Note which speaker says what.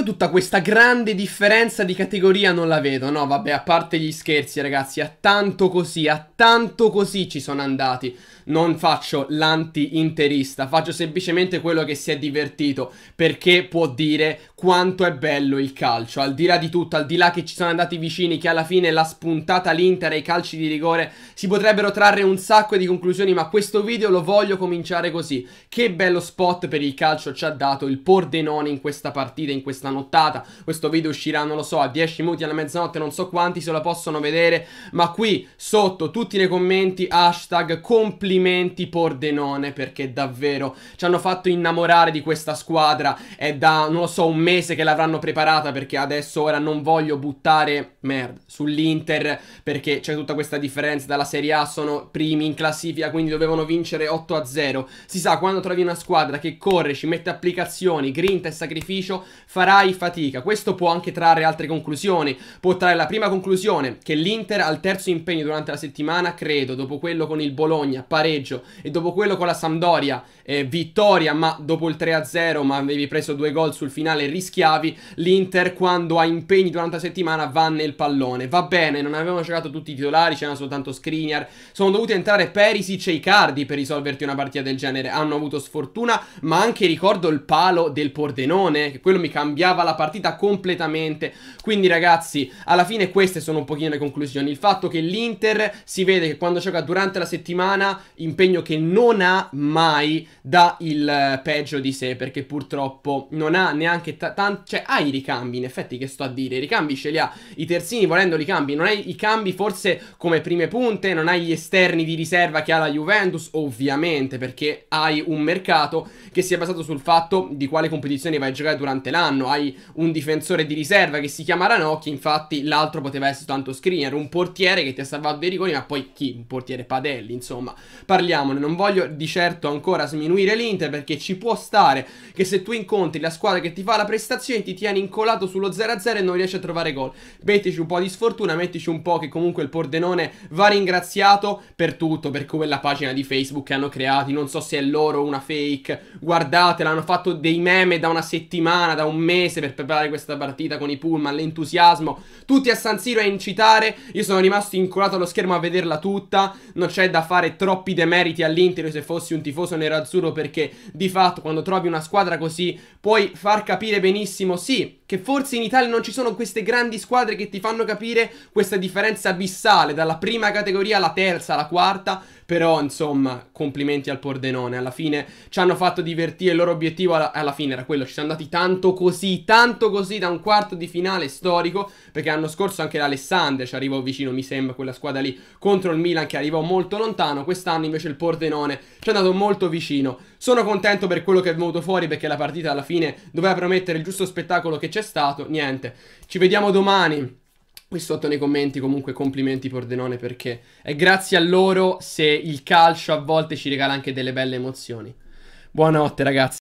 Speaker 1: Io tutta questa grande differenza di categoria non la vedo, no vabbè, a parte gli scherzi ragazzi, a tanto così, a tanto così ci sono andati. Non faccio l'anti-interista, faccio semplicemente quello che si è divertito, perché può dire quanto è bello il calcio. Al di là di tutto, al di là che ci sono andati vicini, che alla fine l'ha spuntata l'Inter ai calci di rigore, si potrebbero trarre un sacco di conclusioni, ma questo video lo voglio cominciare così. Che bello spot per il calcio ci ha dato il Pordenone in questa partita, in questa questa nottata. Questo video uscirà, non lo so, a 10 minuti alla mezzanotte, non so quanti se la possono vedere. Ma qui sotto tutti nei commenti hashtag complimenti Pordenone perché davvero ci hanno fatto innamorare di questa squadra. È da, non lo so, un mese che l'avranno preparata perché adesso ora non voglio buttare merda sull'Inter perché c'è tutta questa differenza dalla Serie A. Sono primi in classifica, quindi dovevano vincere 8 a 0. Si sa, quando trovi una squadra che corre, ci mette applicazioni, grinta e sacrificio, farà farai fatica. Questo può anche trarre altre conclusioni. Può trarre la prima conclusione che l'Inter al terzo impegno durante la settimana, credo, dopo quello con il Bologna, pareggio, e dopo quello con la Sampdoria, eh, vittoria, ma dopo il 3-0, ma avevi preso due gol sul finale rischiavi, l'Inter quando ha impegni durante la settimana va nel pallone. Va bene, non avevano giocato tutti i titolari, c'era soltanto Skriniar. Sono dovuti entrare Perisic e Icardi per risolverti una partita del genere. Hanno avuto sfortuna, ma anche ricordo il palo del Pordenone, che quello mi cambia cambiava la partita completamente. Quindi ragazzi, alla fine queste sono un pochino le conclusioni. Il fatto che l'Inter si vede che quando gioca durante la settimana, impegno che non ha mai, dà il eh, peggio di sé, perché purtroppo non ha neanche tanto... cioè ha i ricambi, in effetti che sto a dire, i ricambi ce li ha, i terzini volendo li cambi, non hai i cambi forse come prime punte, non hai gli esterni di riserva che ha la Juventus, ovviamente, perché hai un mercato che si è basato sul fatto di quale competizione vai a giocare durante l'anno, hai un difensore di riserva che si chiama Ranocchi, infatti l'altro poteva essere tanto screener, un portiere che ti ha salvato dei rigori, ma poi chi? Un portiere Padelli, insomma, parliamone, non voglio di certo ancora sminuire l'Inter perché ci può stare che se tu incontri la squadra che ti fa la prestazione ti tieni incolato sullo 0-0 e non riesci a trovare gol. Mettici un po' di sfortuna, mettici un po' che comunque il Pordenone va ringraziato per tutto, per quella pagina di Facebook che hanno creato, non so se è loro una fake, guardatela, hanno fatto dei meme da una settimana, da un mese mese per preparare questa partita con i pullman, l'entusiasmo, tutti a San Siro a incitare, io sono rimasto incolato allo schermo a vederla tutta, non c'è da fare troppi demeriti all'Inter se fossi un tifoso nerazzurro perché di fatto quando trovi una squadra così puoi far capire benissimo, sì, che forse in Italia non ci sono queste grandi squadre che ti fanno capire questa differenza abissale dalla prima categoria alla terza, alla quarta, però insomma complimenti al Pordenone, alla fine ci hanno fatto divertire, il loro obiettivo alla, alla fine era quello, ci siamo andati tanto così tanto così da un quarto di finale storico, perché l'anno scorso anche l'Alessandria ci arrivò vicino, mi sembra, quella squadra lì contro il Milan che arrivò molto lontano, quest'anno invece il Pordenone ci è andato molto vicino. Sono contento per quello che è venuto fuori perché la partita alla fine doveva promettere il giusto spettacolo che c'è stato, niente. Ci vediamo domani. Qui sotto nei commenti comunque complimenti Pordenone perché è grazie a loro se il calcio a volte ci regala anche delle belle emozioni. Buonanotte ragazzi.